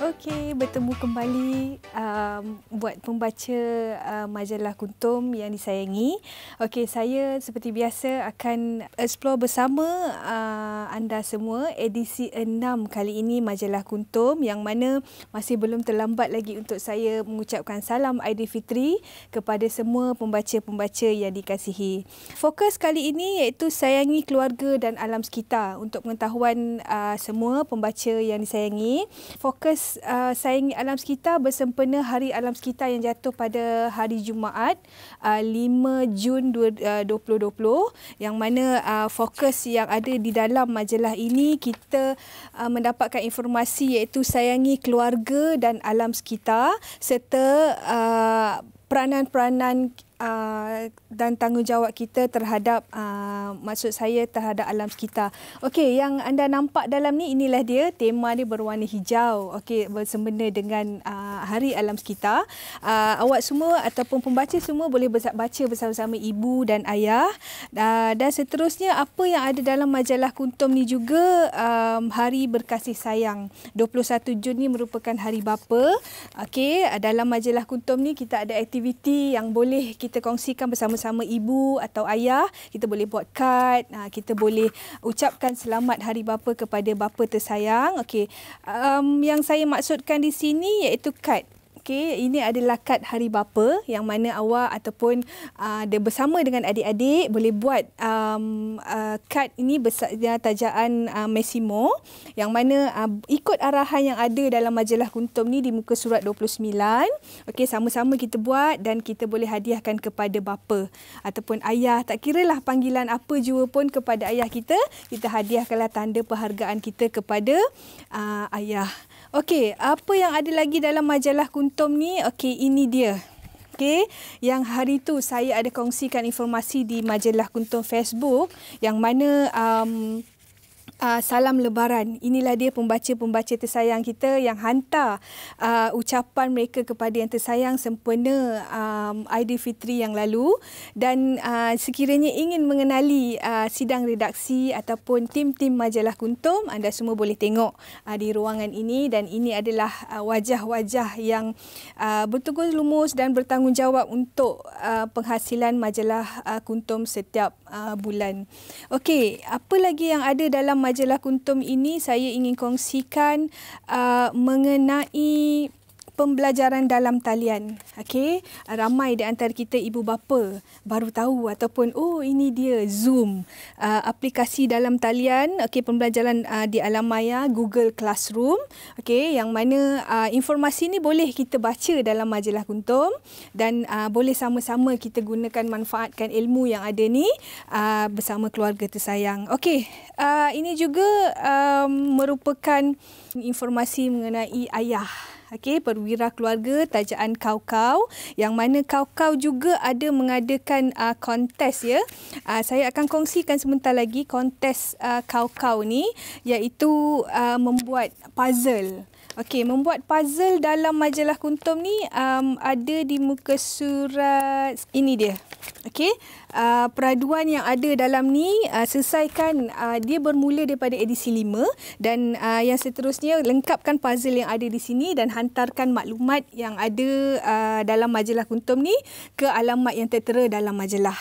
Okey, bertemu kembali um, buat pembaca uh, majalah Kuntum yang disayangi. Okey, saya seperti biasa akan explore bersama uh, anda semua edisi 6 kali ini majalah Kuntum yang mana masih belum terlambat lagi untuk saya mengucapkan salam Aidilfitri kepada semua pembaca-pembaca yang dikasihi. Fokus kali ini iaitu sayangi keluarga dan alam sekitar untuk pengetahuan uh, semua pembaca yang disayangi. Fokus uh, Sayangi Alam Sekitar bersempena Hari Alam Sekitar yang jatuh pada hari Jumaat uh, 5 Jun 2020 uh, yang mana uh, fokus yang ada di dalam majalah ini kita uh, mendapatkan informasi iaitu Sayangi Keluarga dan Alam Sekitar serta uh, peranan-peranan uh, dan tanggungjawab kita terhadap uh, maksud saya terhadap alam sekitar. Okey, yang anda nampak dalam ni inilah dia tema ni berwarna hijau. Okey, bersempena dengan uh, hari alam sekitar. Uh, awak semua ataupun pembaca semua boleh baca bersama-sama ibu dan ayah. Uh, dan seterusnya apa yang ada dalam majalah Kuntum ni juga um, hari berkasih sayang. 21 Jun ni merupakan hari bapa. Okey, uh, dalam majalah Kuntum ni kita ada aktiviti aktiviti yang boleh kita kongsikan bersama-sama ibu atau ayah. Kita boleh buat kad, ah, kita boleh ucapkan selamat hari bapa kepada bapa tersayang. Okey. Um, yang saya maksudkan di sini iaitu kad. Okey, ini adalah kad hari bapa yang mana awak ataupun ada ah, uh, bersama dengan adik-adik boleh buat um, uh, kad ini bersama tajaan uh, ah, Massimo yang mana uh, ikut arahan yang ada dalam majalah Kuntum ni di muka surat 29. Okey, sama-sama kita buat dan kita boleh hadiahkan kepada bapa ataupun ayah tak kira lah panggilan apa jua pun kepada ayah kita, kita hadiahkanlah tanda penghargaan kita kepada uh, ayah. Okey, apa yang ada lagi dalam majalah Kuntum ni? Okey, ini dia. Okey, yang hari tu saya ada kongsikan informasi di majalah Kuntum Facebook yang mana um, uh, salam lebaran. Inilah dia pembaca-pembaca tersayang kita yang hantar uh, ucapan mereka kepada yang tersayang sempena um, ah, Aidilfitri yang lalu dan uh, sekiranya ingin mengenali uh, sidang redaksi ataupun tim-tim majalah Kuntum, anda semua boleh tengok uh, di ruangan ini dan ini adalah uh, wajah-wajah yang uh, bertugas lumus dan bertanggungjawab untuk uh, penghasilan majalah uh, Kuntum setiap uh, bulan. Okey, apa lagi yang ada dalam majalah Kuntum ini saya ingin kongsikan uh, mengenai pembelajaran dalam talian. okay? ramai di antara kita ibu bapa baru tahu ataupun oh ini dia Zoom, uh, aplikasi dalam talian, okay? pembelajaran uh, di alam maya Google Classroom. okay? yang mana uh, informasi ni boleh kita baca dalam majalah Kuntum dan uh, boleh sama-sama kita gunakan manfaatkan ilmu yang ada ni uh, bersama keluarga tersayang. Okay? uh, ini juga um, merupakan informasi mengenai ayah Okay, perwira keluarga tajaan kau-kau yang mana kau-kau juga ada mengadakan uh, kontes ya. Uh, saya akan kongsikan sebentar lagi kontes uh, kau-kau ni iaitu uh, membuat puzzle. Okey, membuat puzzle dalam majalah Kuntum ni um, ada di muka surat ini dia. Okey, uh, peraduan yang ada dalam ni uh, selesaikan uh, dia bermula daripada edisi 5 dan uh, yang seterusnya lengkapkan puzzle yang ada di sini dan hantarkan maklumat yang ada uh, dalam majalah Kuntum ni ke alamat yang tertera dalam majalah.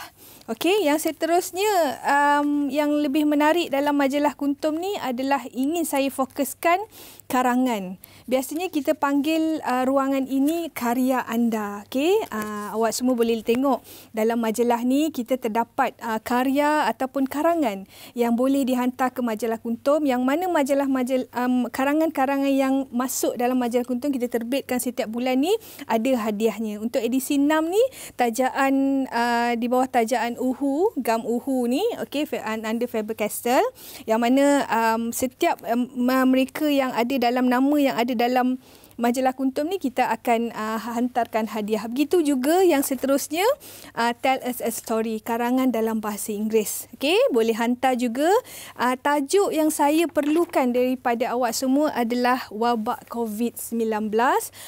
Okey, yang seterusnya um, yang lebih menarik dalam majalah Kuntum ni adalah ingin saya fokuskan karangan biasanya kita panggil uh, ruangan ini karya anda okay? uh, awak semua boleh tengok dalam majalah ni kita terdapat uh, karya ataupun karangan yang boleh dihantar ke majalah kuntum yang mana majalah majalah um, karangan-karangan yang masuk dalam majalah kuntum kita terbitkan setiap bulan ni ada hadiahnya untuk edisi 6 ni tajaan uh, di bawah tajaan uhu gam uhu ni okay? under faber Castell yang mana um, setiap um, mereka yang ada dalam nama yang ada dalam majalah Kuntum ni kita akan uh, hantarkan hadiah. Begitu juga yang seterusnya uh, tell us a story karangan dalam bahasa Inggeris. Okey, boleh hantar juga uh, tajuk yang saya perlukan daripada awak semua adalah wabak COVID-19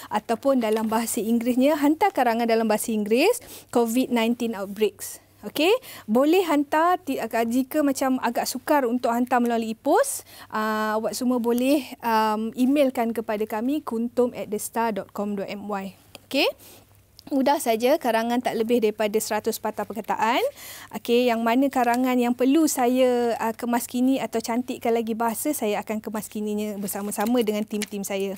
ataupun dalam bahasa Inggerisnya hantar karangan dalam bahasa Inggeris COVID-19 outbreaks. Okey, boleh hantar ah, jika macam agak sukar untuk hantar melalui pos, uh, ah, awak semua boleh um, emailkan kepada kami kuntum@thestar.com.my. Okey mudah saja karangan tak lebih daripada 100 patah perkataan. Okey, yang mana karangan yang perlu saya uh, kemas kini atau cantikkan lagi bahasa, saya akan kemas kininya bersama-sama dengan tim-tim saya.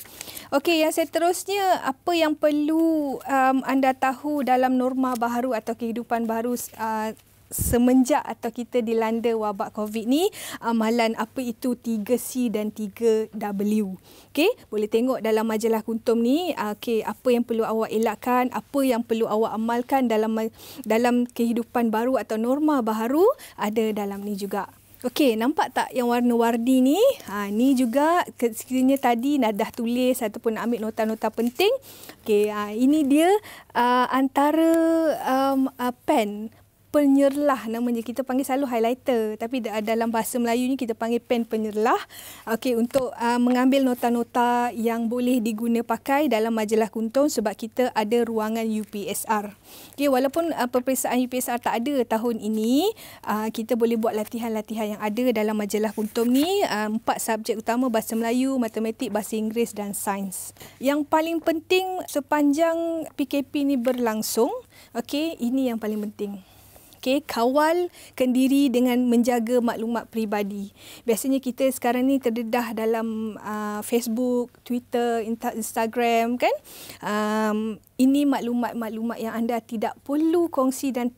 Okey, yang seterusnya apa yang perlu um, anda tahu dalam norma baru atau kehidupan baru uh, semenjak atau kita dilanda wabak COVID ni amalan apa itu 3C dan 3W. Okey, boleh tengok dalam majalah Kuntum ni, ah, okey, apa yang perlu awak elakkan, apa yang perlu awak amalkan dalam dalam kehidupan baru atau norma baru ada dalam ni juga. Okey, nampak tak yang warna wardi ni? Ha, ni juga sekiranya tadi nak tulis ataupun ambil nota-nota penting. Okey, ha, ini dia uh, antara um, uh, pen penyerlah namanya kita panggil selalu highlighter tapi dalam bahasa Melayu ni kita panggil pen penyerlah okey untuk uh, mengambil nota-nota yang boleh diguna pakai dalam majalah kuntung sebab kita ada ruangan UPSR okey walaupun uh, peperiksaan UPSR tak ada tahun ini uh, kita boleh buat latihan-latihan yang ada dalam majalah kuntung ni uh, empat subjek utama bahasa Melayu matematik bahasa Inggeris dan sains yang paling penting sepanjang PKP ni berlangsung okey ini yang paling penting okay, kawal kendiri dengan menjaga maklumat peribadi. Biasanya kita sekarang ni terdedah dalam uh, Facebook, Twitter, Instagram kan. Um, ini maklumat-maklumat yang anda tidak perlu kongsi dan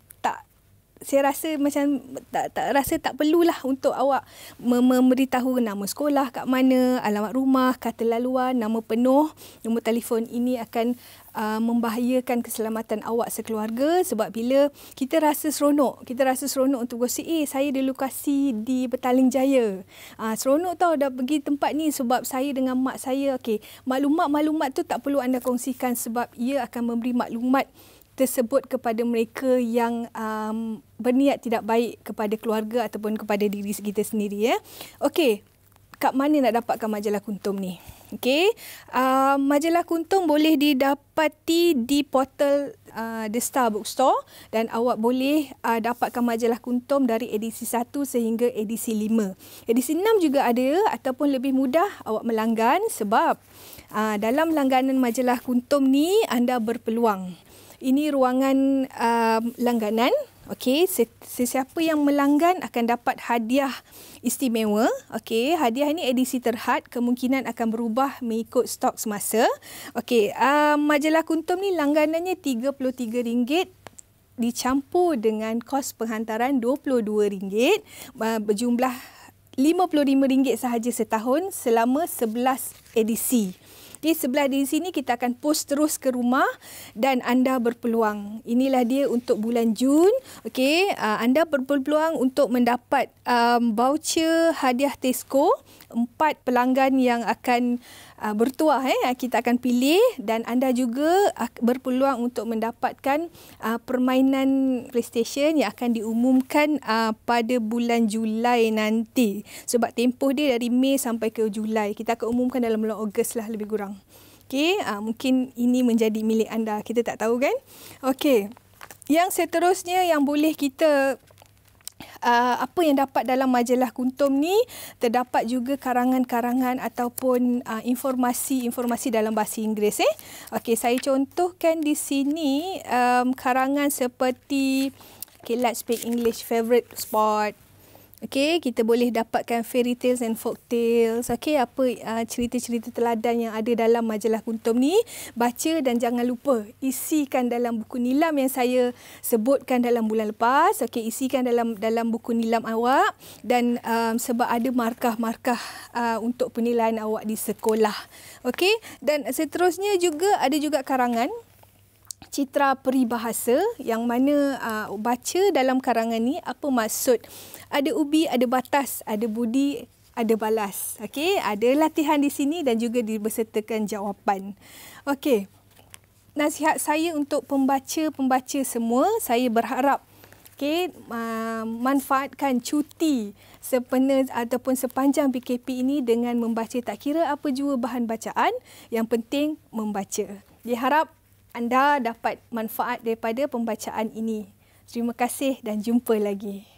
saya rasa macam tak, tak rasa tak perlulah untuk awak memberitahu nama sekolah kat mana, alamat rumah, kata laluan, nama penuh, nombor telefon ini akan uh, membahayakan keselamatan awak sekeluarga sebab bila kita rasa seronok, kita rasa seronok untuk gosi, eh saya di lokasi di Petaling Jaya. Uh, seronok tau dah pergi tempat ni sebab saya dengan mak saya, okay maklumat-maklumat tu tak perlu anda kongsikan sebab ia akan memberi maklumat tersebut kepada mereka yang um, berniat tidak baik kepada keluarga ataupun kepada diri kita sendiri ya. Okey, kat mana nak dapatkan majalah Kuntum ni? Okey, uh, majalah Kuntum boleh didapati di portal uh, The Star Bookstore dan awak boleh uh, dapatkan majalah Kuntum dari edisi 1 sehingga edisi 5. Edisi 6 juga ada ataupun lebih mudah awak melanggan sebab uh, dalam langganan majalah Kuntum ni anda berpeluang ini ruangan uh, langganan. Okey, sesiapa yang melanggan akan dapat hadiah istimewa. Okey, hadiah ini edisi terhad kemungkinan akan berubah mengikut stok semasa. Okey, uh, majalah Kuntum ni langganannya RM33 dicampur dengan kos penghantaran RM22 uh, berjumlah RM55 sahaja setahun selama 11 edisi. Okey, sebelah di sini kita akan post terus ke rumah dan anda berpeluang. Inilah dia untuk bulan Jun. Okey, uh, anda berpeluang untuk mendapat um, voucher hadiah Tesco empat pelanggan yang akan uh, bertuah eh kita akan pilih dan anda juga berpeluang untuk mendapatkan uh, permainan PlayStation yang akan diumumkan uh, pada bulan Julai nanti sebab tempoh dia dari Mei sampai ke Julai kita akan umumkan dalam bulan Ogos lah lebih kurang okey uh, mungkin ini menjadi milik anda kita tak tahu kan okey yang seterusnya yang boleh kita uh, apa yang dapat dalam majalah Kuntum ni terdapat juga karangan-karangan ataupun uh, informasi-informasi dalam bahasa Inggeris eh. Okey, saya contohkan di sini um, karangan seperti okay, let's speak English favorite spot Okay, kita boleh dapatkan fairy tales and folk tales. Okay, apa uh, cerita-cerita teladan yang ada dalam majalah Kuntum ni. Baca dan jangan lupa isikan dalam buku nilam yang saya sebutkan dalam bulan lepas. Okay, isikan dalam dalam buku nilam awak. Dan um, sebab ada markah-markah uh, untuk penilaian awak di sekolah. Okay, dan seterusnya juga ada juga karangan citra peribahasa yang mana uh, baca dalam karangan ni apa maksud ada ubi ada batas ada budi ada balas okey ada latihan di sini dan juga disertakan jawapan okey nasihat saya untuk pembaca-pembaca semua saya berharap okey uh, manfaatkan cuti sepenuh ataupun sepanjang PKP ini dengan membaca tak kira apa jua bahan bacaan yang penting membaca diharap anda dapat manfaat daripada pembacaan ini. Terima kasih dan jumpa lagi.